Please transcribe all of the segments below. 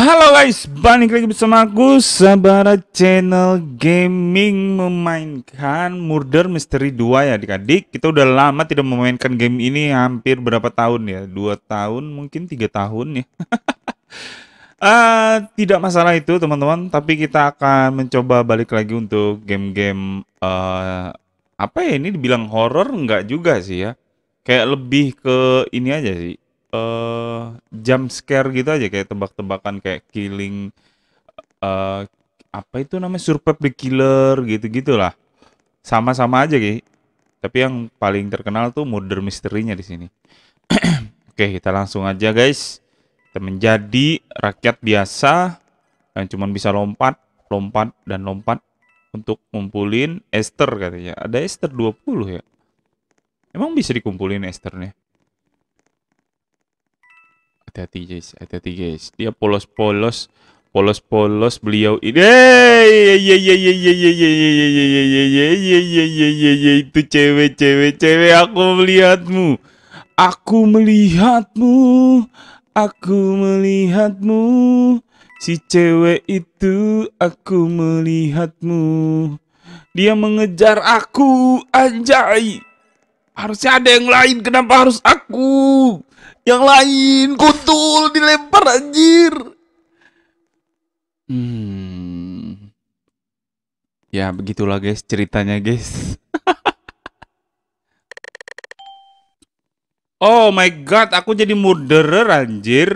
Halo guys, balik lagi bersama aku Sabara Channel Gaming memainkan Murder Mystery 2 ya adik-adik Kita udah lama tidak memainkan game ini hampir berapa tahun ya? Dua tahun mungkin tiga tahun ya uh, Tidak masalah itu teman-teman Tapi kita akan mencoba balik lagi untuk game-game uh, Apa ya ini dibilang horror? enggak juga sih ya Kayak lebih ke ini aja sih uh, jump scare gitu aja kayak tebak-tebakan kayak killing uh, apa itu namanya survive the killer gitu-gitulah. Sama-sama aja Ki. Tapi yang paling terkenal tuh murder misterinya di sini. Oke, kita langsung aja guys. Kita menjadi rakyat biasa yang cuma bisa lompat, lompat dan lompat untuk ngumpulin ester katanya. Ada ester 20 ya. Emang bisa dikumpulin esternya? hati-hati guys hati-hati guys dia polos-polos polos-polos beliau ini itu cewek cewek cewek aku melihatmu aku melihatmu aku melihatmu si cewek itu aku melihatmu dia mengejar aku anjay harusnya ada yang lain kenapa harus aku yang lain kuntul dilempar anjir hmm ya begitulah guys ceritanya guys oh my god aku jadi murderer anjir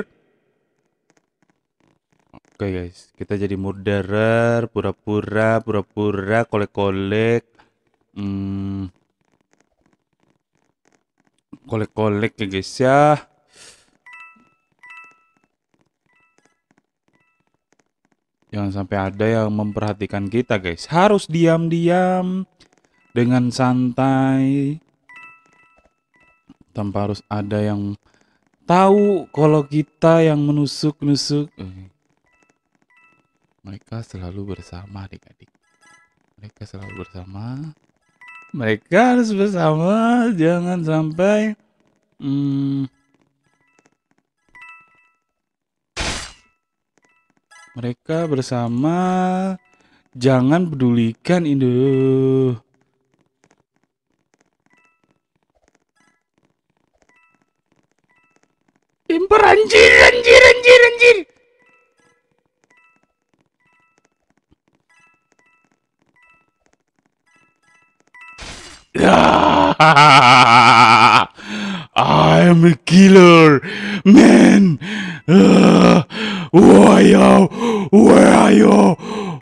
Oke okay guys, kita jadi murderer, pura-pura, pura-pura, kolek-kolek, hmm, kolek-kolek ya guys ya. Jangan sampai ada yang memperhatikan kita, guys. Harus diam-diam dengan santai tanpa harus ada yang tahu kalau kita yang menusuk-nusuk. Mereka selalu bersama, adik-adik. Mereka selalu bersama. Mereka harus bersama, jangan sampai hmm, Mereka bersama jangan pedulikan Indo. Timper anjir anjir anjir anjir. am a killer, man. Uh, where are you? Where are you?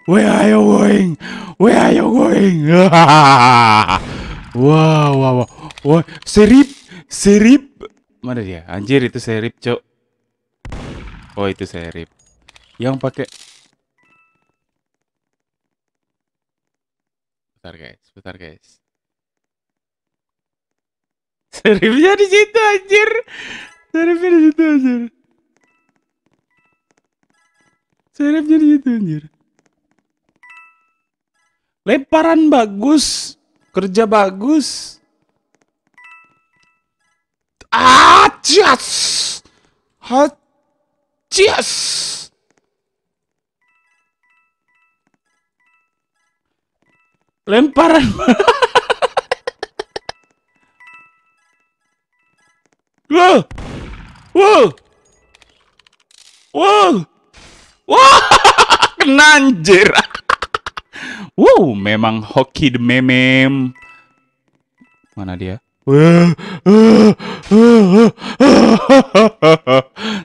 Where are you going? Where are you going? wow, wow, wow. Wah, serip, serip. Mana dia? Anjir itu serip, cok. Oh, itu serip. Yang pakai Bentar guys, bentar guys. Serifnya di situ anjir. Serifnya di situ anjir. Serifnya di situ anjir. Lemparan bagus, kerja bagus. Ah, cheers, Hot cheers. lemparan Wow! Wow! Wow! Wow! Kena wow, memang hoki the memem. Mana dia?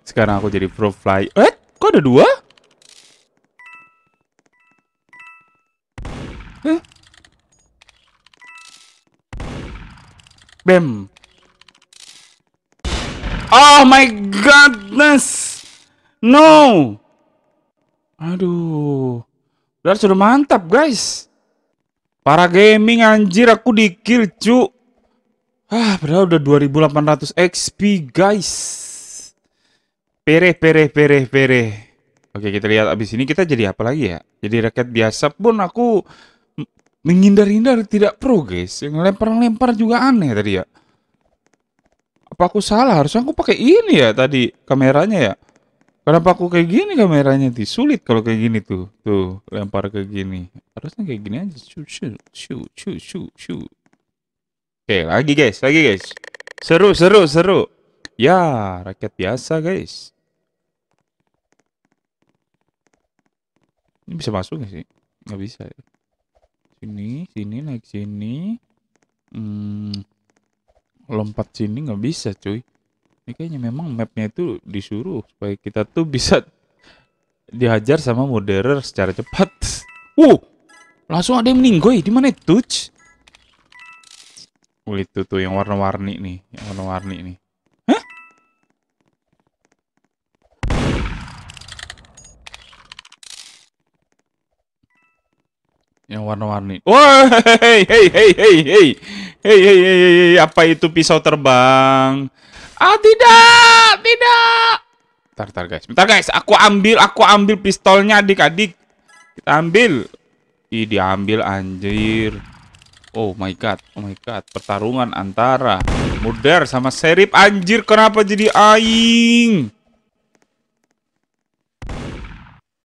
Sekarang aku jadi pro fly. Eh, kok ada dua? Eh? Oh my goodness, No. Aduh. Udah sudah mantap, guys. Para gaming anjir aku di kill, cu. Ah, padahal udah 2800 XP, guys. Pereh pereh pereh pereh. Oke, kita lihat abis ini kita jadi apa lagi ya? Jadi rakyat biasa pun aku menghindar-hindar tidak pro, guys. Yang lempar-lempar juga aneh tadi ya. Apa aku salah? Harusnya aku pakai ini ya tadi kameranya ya. Kenapa aku kayak gini kameranya tuh? Sulit kalau kayak gini tuh. Tuh, lempar kayak gini. Harusnya kayak gini aja. Shoot, shoot, shoot, shoot, shoot, shoot. Oke, lagi guys, lagi guys. Seru, seru, seru. Ya, rakyat biasa guys. Ini bisa masuk gak sih? Gak bisa ya. Sini, sini, naik sini. Hmm, lompat sini nggak bisa cuy ini kayaknya memang mapnya itu disuruh supaya kita tuh bisa dihajar sama moderer secara cepat uh langsung ada yang meninggoy di mana touch oh itu tuh yang warna-warni nih yang warna-warni nih yang warna-warni. wah hey, hey, hey, hey, hey hey, hey, hey, hey, apa itu pisau terbang? Ah, tidak, tidak. Bentar, bentar guys. Bentar guys, aku ambil, aku ambil pistolnya adik-adik. Kita ambil. Ih, diambil anjir. Oh my god, oh my god. Pertarungan antara muder sama Serip. Anjir, kenapa jadi aing?